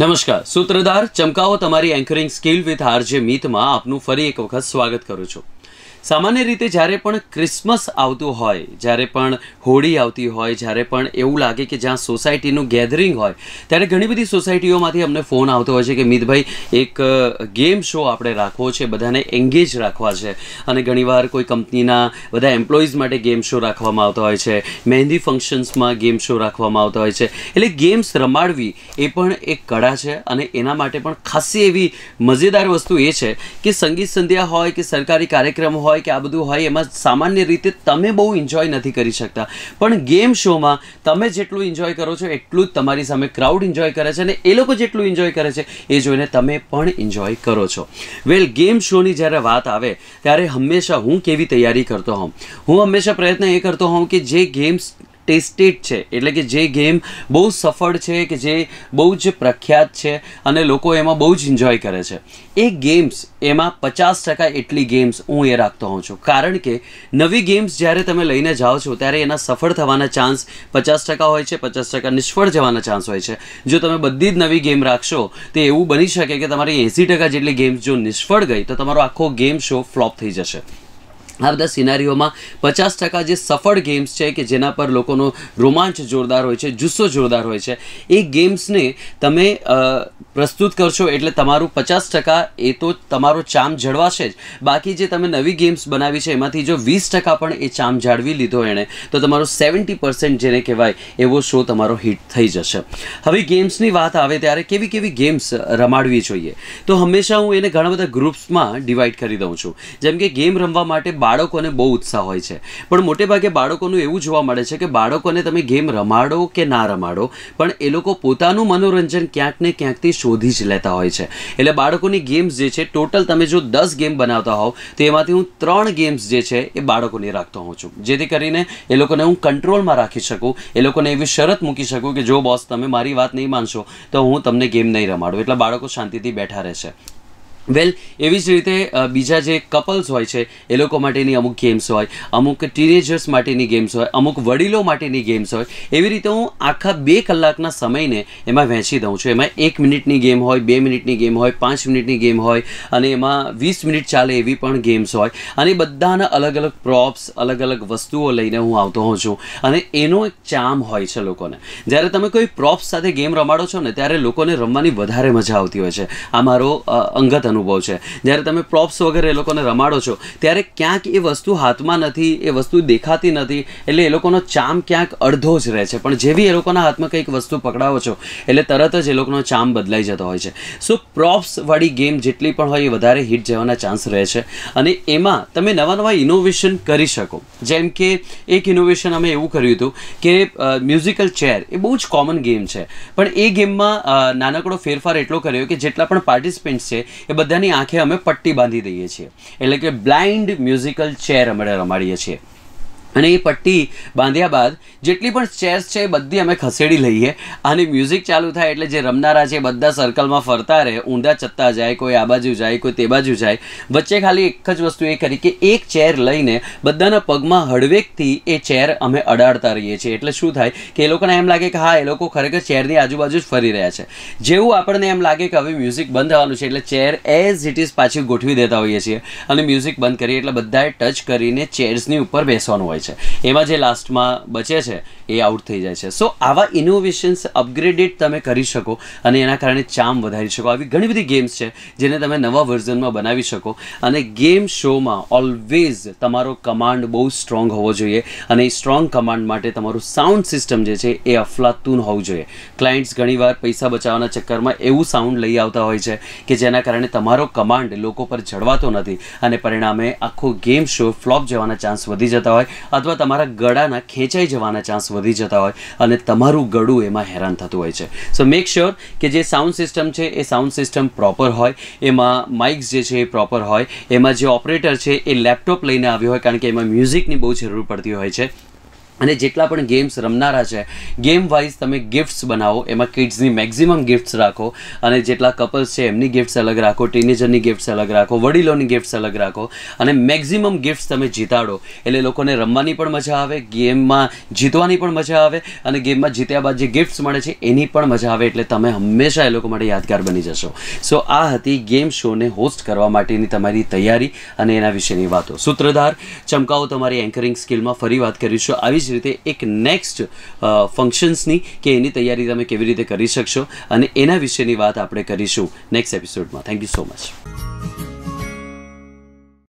નમસ્કાર સૂત્રધાર ચમકાવો તમારી એન્કરિંગ સ્કિલ વિથ આરજે મીતમાં આપનું ફરી એક વખત સ્વાગત કરું છું સામાન્ય રીતે જ્યારે પણ ક્રિસમસ આવતું હોય જ્યારે પણ હોળી આવતી હોય જ્યારે પણ એવું લાગે કે જ્યાં સોસાયટીનું ગેધરિંગ હોય ત્યારે ઘણી બધી સોસાયટીઓમાંથી અમને ફોન આવતો હોય છે કે મિતભાઈ એક ગેમ શો આપણે રાખવો છે બધાને એન્ગેજ રાખવા છે અને ઘણીવાર કોઈ કંપનીના બધા એમ્પ્લોઈઝ માટે ગેમ શો રાખવામાં આવતા હોય છે મહેંદી ફંક્શન્સમાં ગેમ શો રાખવામાં આવતા હોય છે એટલે ગેમ્સ રમાડવી એ પણ એક કળા છે અને એના માટે પણ ખાસી એવી મજેદાર વસ્તુ એ છે કે સંગીત સંધ્યા હોય કે સરકારી કાર્યક્રમ હોય કે આ બધું હોય એમાં સામાન્ય રીતે તમે બહુ એન્જોય નથી કરી શકતા પણ ગેમ શોમાં તમે જેટલું એન્જોય કરો છો એટલું જ તમારી સામે ક્રાઉડ એન્જોય કરે છે અને એ લોકો જેટલું એન્જોય કરે છે એ જોઈને તમે પણ એન્જોય કરો છો વેલ ગેમ શોની જ્યારે વાત આવે ત્યારે હંમેશા હું કેવી તૈયારી કરતો હું હંમેશા પ્રયત્ન એ કરતો હું કે જે ગેમ્સ ટેસ્ટેડ છે એટલે કે જે ગેમ બહુ સફળ છે કે જે બહુ જ પ્રખ્યાત છે અને લોકો એમાં બહુ જ એન્જોય કરે છે એ ગેમ્સ એમાં પચાસ ટકા એટલી ગેમ્સ હું એ રાખતો હોઉં છું કારણ કે નવી ગેમ્સ જ્યારે તમે લઈને જાઓ છો ત્યારે એના સફળ થવાના ચાન્સ પચાસ ટકા હોય છે પચાસ ટકા નિષ્ફળ જવાના ચાન્સ હોય છે જો તમે બધી જ નવી ગેમ રાખશો તો એવું બની શકે કે તમારી એંસી ટકા જેટલી ગેમ્સ જો નિષ્ફળ ગઈ તો તમારો આખો ગેમ શો ફ્લોપ થઈ જશે આ બધા સિનારિયોમાં 50% જે સફર ગેમ્સ છે કે જેના પર લોકોનો રોમાંચ જોરદાર હોય છે જુસ્સો જોરદાર હોય છે એ ગેમ્સને તમે પ્રસ્તુત કરશો એટલે તમારું 50% એ તો તમારો ચામ જડવા છે જ બાકી જે તમે નવી ગેમ્સ બનાવી છે એમાંથી જો 20% પણ એ ચામ ઝાળવી લીધો એને તો તમારો 70% જેને કહેવાય એવો શો તમારો હિટ થઈ જશે હવે ગેમ્સની વાત આવે ત્યારે કેવી કેવી ગેમ્સ રમાડવી જોઈએ તો હંમેશા હું એને ઘણા બધા ગ્રુપ્સમાં ડિવાઇડ કરી દઉં છું જેમ કે ગેમ રમાવા માટે બાળકોને બહુ ઉત્સાહ હોય છે પણ મોટા ભાગે બાળકોનું એવું જોવા મળે છે કે બાળકોને તમે ગેમ રમાડો કે ના રમાડો પણ એ લોકો પોતાનું મનોરંજન ક્યાંક ને ક્યાંકથી શોધી જ લેતા હોય છે એટલે બાળકોની ગેમ્સ જે છે ટોટલ તમે જો 10 ગેમ બનાવતા હો તો એમાંથી હું 3 ગેમ્સ જે છે એ બાળકોને રાખતો હોઉં છું જેથી કરીને એ લોકોને હું કંટ્રોલ માં રાખી શકું એ લોકોને એવી શરત મૂકી શકું કે જો બોસ તમે મારી વાત નહીં માનશો તો હું તમને ગેમ નહીં રમાડું એટલે બાળકો શાંતિથી બેઠા રહેશે વેલ એવી જ રીતે બીજા જે કપલ્સ હોય છે એ લોકો માટેની અમુક ગેમ્સ હોય અમુક ટીનેજર્સ માટેની ગેમ્સ હોય અમુક વડીલો માટેની ગેમ્સ હોય એવી રીતે હું આખા બે કલાકના સમયને એમાં વહેંચી દઉં છું એમાં એક મિનિટની ગેમ હોય બે મિનિટની ગેમ હોય પાંચ મિનિટની ગેમ હોય અને એમાં વીસ મિનિટ ચાલે એવી પણ ગેમ્સ હોય અને બધાના અલગ અલગ પ્રોપ્સ અલગ અલગ વસ્તુઓ લઈને હું આવતો હોઉં છું અને એનો એક ચામ હોય છે લોકોને જ્યારે તમે કોઈ પ્રોપ્સ સાથે ગેમ રમાડો છો ને ત્યારે લોકોને રમવાની વધારે મજા આવતી હોય છે આ મારો અંગત अनुभव છે જ્યારે તમે પ્રોપ્સ વગેરે લોકોને રમાડો છો ત્યારે ક્યાંક એ વસ્તુ હાથમાં નથી એ વસ્તુ દેખાતી નથી એટલે એ લોકોનો ચામ ક્યાંક અર્ધો જ રહે છે પણ જેવી એ લોકોના હાથમાં કોઈક વસ્તુ પકડાવો છો એટલે તરત જ એ લોકોનો ચામ બદલાઈ જતો હોય છે સો પ્રોપ્સ વાળી ગેમ જેટલી પણ હોય એ વધારે હિટ જવાના ચાન્સ રહે છે અને એમાં તમે નવા નવા ઇનોવેશન કરી શકો જેમ કે એક ઇનોવેશન અમે એવું કર્યું હતું કે મ્યુઝિકલ चेयर એ બહુ જ કોમન ગેમ છે પણ એ ગેમમાં નાનકડો ફેરફાર એટલો કર્યો કે જેટલા પણ પાર્ટિસિપન્ટ્સ છે બધાની આંખે અમે પટ્ટી બાંધી દઈએ છીએ એટલે કે બ્લાઇન્ડ મ્યુઝિકલ ચેર અમે રમાડીએ છીએ અને એ પટ્ટી બાંધ્યા બાદ જેટલી પણ চেয়ারસ છે બધી અમે ખસેડી લઈએ અને મ્યુઝિક ચાલુ થાય એટલે જે રમનારા છે બધા સર્કલ માં ફરતા રહે ઊંડા ચત્તા જાય કોઈ આ બાજુ જાય કોઈ તે બાજુ જાય બચ્ચે ખાલી એક જ વસ્તુ એ કરી કે એક চেয়ার લઈને બધાના પગમાં હડવેકથી એ চেয়ার અમે અડાડતા રહીએ છીએ એટલે શું થાય કે લોકોને એમ લાગે કે હા એ લોકો ખરેખર চেয়ারની આજુબાજુ જ ફરી રહ્યા છે જેવું આપણને એમ લાગે કે હવે મ્યુઝિક બંધ કરવાનું છે એટલે চেয়ার એઝ ઇટ ઇઝ પાછો ગોઠવી દેતા હોઈએ છીએ અને મ્યુઝિક બંધ કરીએ એટલે બધા એ ટચ કરીને চেয়ারસ ની ઉપર બેસવાનું એમાં જે લાસ્ટમાં બચે છે એ આઉટ થઈ જાય છે સો આવા ઇનોવેશન્સ અપગ્રેડેડ તમે કરી શકો અને એના કારણે ચામ વધારી શકો આવી ઘણી બધી ગેમ્સ છે જેને તમે નવા વર્ઝનમાં બનાવી શકો અને ગેમ શોમાં ઓલવેઝ તમારો કમાન્ડ બહુ સ્ટ્રોંગ હોવો જોઈએ અને સ્ટ્રોંગ કમાન્ડ માટે તમારું સાઉન્ડ સિસ્ટમ જે છે એ અફલાતૂન હોવું જોઈએ ક્લાયન્ટ્સ ઘણીવાર પૈસા બચાવવાના ચક્કરમાં એવું સાઉન્ડ લઈ આવતા હોય છે કે જેના કારણે તમારો કમાન્ડ લોકો પર જળવાતો નથી અને પરિણામે આખો ગેમ શો ફ્લોપ જવાના ચાન્સ વધી જતા હોય છે અથવા તમારું ગડाना ખેંચાઈ જવાનો ચાન્સ વધી જતો હોય અને તમારું ગડુ એમાં હેરાન થતો હોય છે સો મેક શ્યોર કે જે સાઉન્ડ સિસ્ટમ છે એ સાઉન્ડ સિસ્ટમ પ્રોપર હોય એમાં માઇક્સ જે છે પ્રોપર હોય એમાં જે ઓપરેટર છે એ લેપટોપ લઈને આવ્યો હોય કારણ કે એમાં મ્યુઝિકની બહુ જરૂર પડતી હોય છે અને જેટલા પણ ગેમ્સ રમનારા છે ગેમ વાઇઝ તમે ગિફ્ટ્સ બનાવો એમાં કિડ્સની મેક્સિમમ ગિફ્ટ્સ રાખો અને જેટલા કપલ્સ છે એમની ગિફ્ટ્સ અલગ રાખો ટીનેજરની ગિફ્ટ્સ અલગ રાખો વડીલોની ગિફ્ટ્સ અલગ રાખો અને મેક્સિમમ ગિફ્ટ્સ તમે જીતાડો એટલે લોકોને રમવાની પણ મજા આવે ગેમમાં જીતવાની પણ મજા આવે અને ગેમમાં જીત્યા બાદ જે ગિફ્ટ્સ મળે છે એની પણ મજા આવે એટલે તમે હંમેશા એ લોકો માટે યાદગાર બની જશો સો આ હતી ગેમ શો ને હોસ્ટ કરવા માટેની તમારી તૈયારી અને એના વિશેની વાતો સૂત્રધાર ચમકાવો તમારી એન્કરિંગ સ્કિલમાં ફરી વાત કરીશું આવી વિરતે એક નેક્સ્ટ ફંક્શન્સ ની કે એની તૈયારી તમે કેવી રીતે કરી શકશો અને એના વિશેની વાત આપણે કરીશું નેક્સ્ટ એપિસોડમાં થેન્ક યુ સો મચ